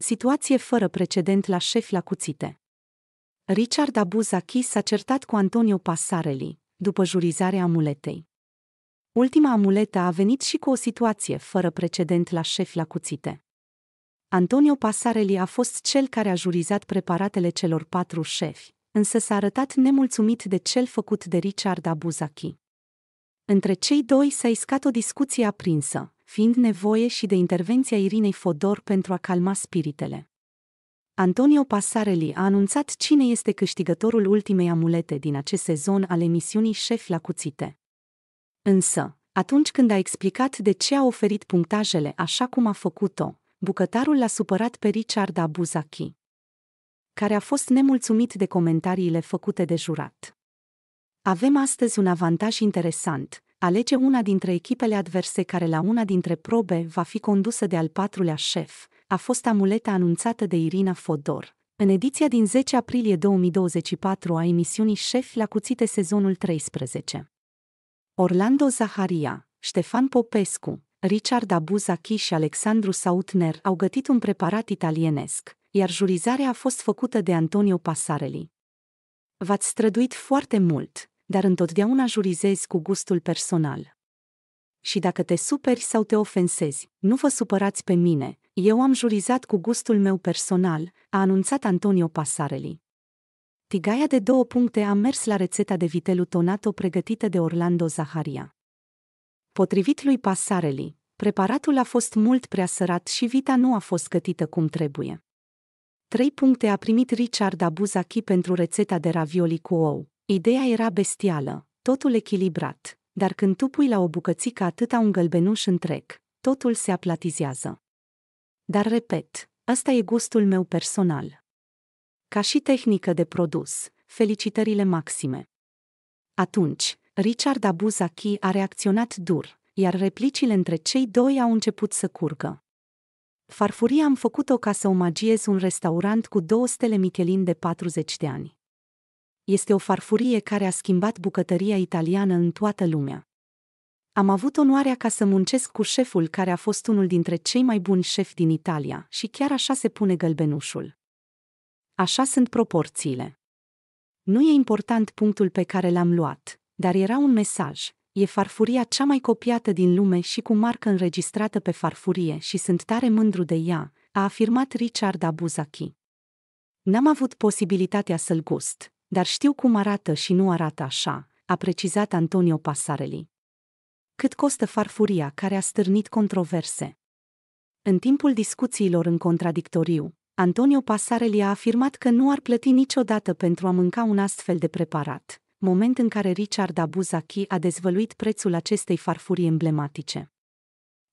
Situație fără precedent la șef la cuțite. Richard Abuzaki s-a certat cu Antonio Passarelli, după jurizarea amuletei. Ultima amuletă a venit și cu o situație fără precedent la șef la cuțite. Antonio Passarelli a fost cel care a jurizat preparatele celor patru șefi, însă s-a arătat nemulțumit de cel făcut de Richard Abuzaki. Între cei doi s-a iscat o discuție aprinsă, fiind nevoie și de intervenția Irinei Fodor pentru a calma spiritele. Antonio Passarelli a anunțat cine este câștigătorul ultimei amulete din acest sezon al emisiunii Șef la cuțite. Însă, atunci când a explicat de ce a oferit punctajele așa cum a făcut-o, bucătarul l-a supărat pe Richard Abuzaki, care a fost nemulțumit de comentariile făcute de jurat. Avem astăzi un avantaj interesant, alege una dintre echipele adverse care la una dintre probe va fi condusă de al patrulea șef, a fost amuleta anunțată de Irina Fodor. În ediția din 10 aprilie 2024 a emisiunii Șef la cuțite sezonul 13. Orlando Zaharia, Ștefan Popescu, Richard Abuzachi și Alexandru Sautner au gătit un preparat italienesc, iar jurizarea a fost făcută de Antonio Pasareli. V-ați străduit foarte mult, dar întotdeauna jurizezi cu gustul personal. Și dacă te superi sau te ofensezi, nu vă supărați pe mine, eu am jurizat cu gustul meu personal, a anunțat Antonio Passarelli. Tigaia de două puncte a mers la rețeta de vitelu tonato pregătită de Orlando Zaharia. Potrivit lui Passarelli, preparatul a fost mult prea sărat și vita nu a fost gătită cum trebuie. Trei puncte a primit Richard Abuzachi pentru rețeta de ravioli cu ou, Ideea era bestială, totul echilibrat, dar când tu pui la o bucățică atâta un gălbenuș întreg, totul se aplatizează. Dar repet, ăsta e gustul meu personal. Ca și tehnică de produs, felicitările maxime. Atunci, Richard Abuzaki a reacționat dur, iar replicile între cei doi au început să curgă. Farfuria am făcut-o ca să omagiez un restaurant cu două stele Michelin de 40 de ani este o farfurie care a schimbat bucătăria italiană în toată lumea. Am avut onoarea ca să muncesc cu șeful care a fost unul dintre cei mai buni șefi din Italia și chiar așa se pune gălbenușul. Așa sunt proporțiile. Nu e important punctul pe care l-am luat, dar era un mesaj. E farfuria cea mai copiată din lume și cu marcă înregistrată pe farfurie și sunt tare mândru de ea, a afirmat Richard Abuzaki. N-am avut posibilitatea să-l gust, dar știu cum arată și nu arată așa, a precizat Antonio Passarelli. Cât costă farfuria care a stârnit controverse? În timpul discuțiilor în contradictoriu, Antonio Passarelli a afirmat că nu ar plăti niciodată pentru a mânca un astfel de preparat, moment în care Richard Abuzaki a dezvăluit prețul acestei farfurii emblematice.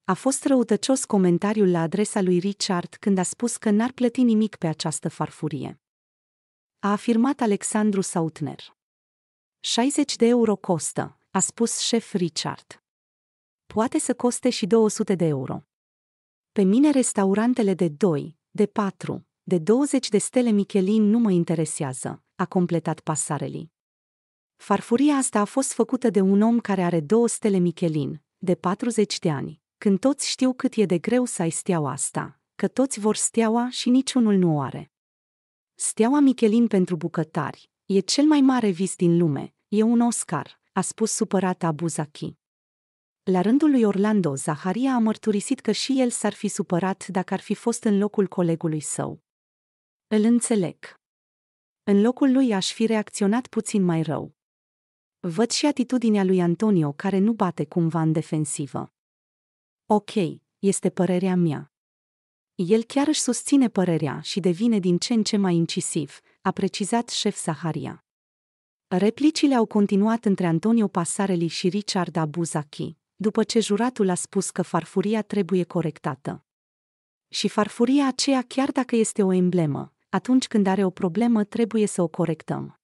A fost răutăcios comentariul la adresa lui Richard când a spus că n-ar plăti nimic pe această farfurie a afirmat Alexandru Sautner. 60 de euro costă, a spus șef Richard. Poate să coste și 200 de euro. Pe mine restaurantele de 2, de 4, de 20 de stele Michelin nu mă interesează, a completat Passarelli. Farfuria asta a fost făcută de un om care are două stele Michelin, de 40 de ani, când toți știu cât e de greu să ai steaua asta, că toți vor steaua și niciunul nu o are. Steaua Michelin pentru bucătari. E cel mai mare vis din lume. E un Oscar, a spus supărat Abu Zaki. La rândul lui Orlando, Zaharia a mărturisit că și el s-ar fi supărat dacă ar fi fost în locul colegului său. Îl înțeleg. În locul lui aș fi reacționat puțin mai rău. Văd și atitudinea lui Antonio care nu bate cumva în defensivă. Ok, este părerea mea. El chiar își susține părerea și devine din ce în ce mai incisiv, a precizat șef Saharia. Replicile au continuat între Antonio Passarelli și Richard Abuzaki, după ce juratul a spus că farfuria trebuie corectată. Și farfuria aceea, chiar dacă este o emblemă, atunci când are o problemă trebuie să o corectăm.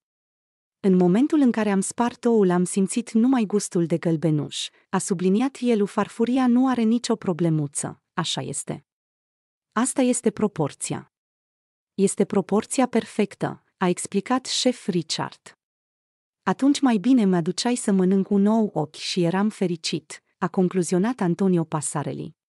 În momentul în care am spart oul am simțit numai gustul de gălbenuș, a subliniat el, farfuria nu are nicio problemuță, așa este. Asta este proporția. Este proporția perfectă, a explicat șef Richard. Atunci mai bine mi aduceai să mănânc un nou ochi și eram fericit, a concluzionat Antonio Passarelli.